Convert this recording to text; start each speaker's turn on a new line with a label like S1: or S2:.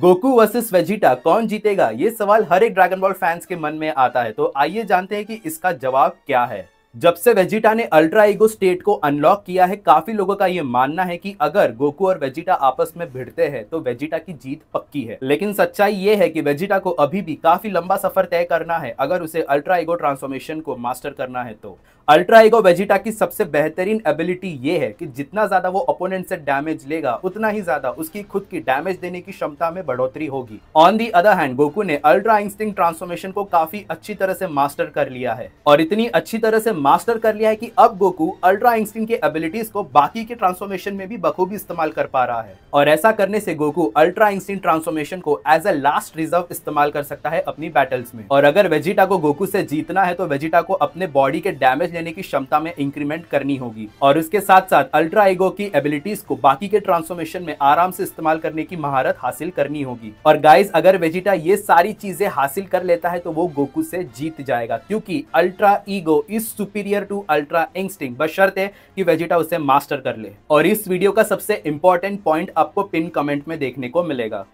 S1: Goku versus Vegeta कौन जीतेगा ये सवाल हर एक ड्रैगन बॉल फैंस के मन में आता है तो आइए जानते हैं कि इसका जवाब क्या है जब से वेजिटा ने अल्ट्रा ईगो स्टेट को अनलॉक किया है काफी लोगों का ये मानना है कि अगर गोकू और वेजिटा आपस में भिड़ते हैं तो वेजिटा की जीत पक्की है लेकिन सच्चाई ये है कि वेजिटा को अभी भी काफी लंबा सफर तय करना है अगर उसे अल्ट्रा ईगो ट्रांसफॉर्मेशन को मास्टर करना है तो अल्ट्रा ईगो वेजिटा की सबसे बेहतरीन एबिलिटी ये है कि जितना ज्यादा वो अपोनेंट से डैमेज लेगा उतना ही ज्यादा उसकी खुद की डैमेज देने की क्षमता में बढ़ोतरी होगी on the other hand Goku ने अल्ट्रा इंस्टिंग ट्रांसफॉर्मेशन को काफी अच्छी तरह से मास्टर कर लिया है और इतनी अच्छी तरह से मास्टर कर लिया है कि अब गोकू अल्ट्रा इंस्टिंग के एबिलिटीज को बाकी के ट्रांसफॉर्मेशन में भी बखूबी इस्तेमाल कर पा रहा है और ऐसा करने से गोकू अल्ट्रा इंस्टिंग ट्रांसफॉर्मेशन को एज अ लास्ट रिजर्व इस्तेमाल कर सकता है अपनी बैटल्स में और अगर वेजिटा को गोकू से जीतना है तो वेजिटा को अपने बॉडी के डैमेज लेने की क्षमता में इंक्रीमेंट करनी होगी और उसके साथ साथ अल्ट्रा एगो की एबिलिटीज को बाकी के ट्रांसफॉर्मेशन में आराम से इस्तेमाल करने की महारत हासिल करनी होगी और गाइज अगर वेजिटा ये सारी चीजें हासिल कर लेता है तो वो गोकू से जीत जाएगा क्योंकि अल्ट्रा ईगो इस super superior to ultra instinct है कि वेजिटा उसे मास्टर कर ले और इस वीडियो का सबसे इंपॉर्टेंट पॉइंट आपको पिन कमेंट में देखने को मिलेगा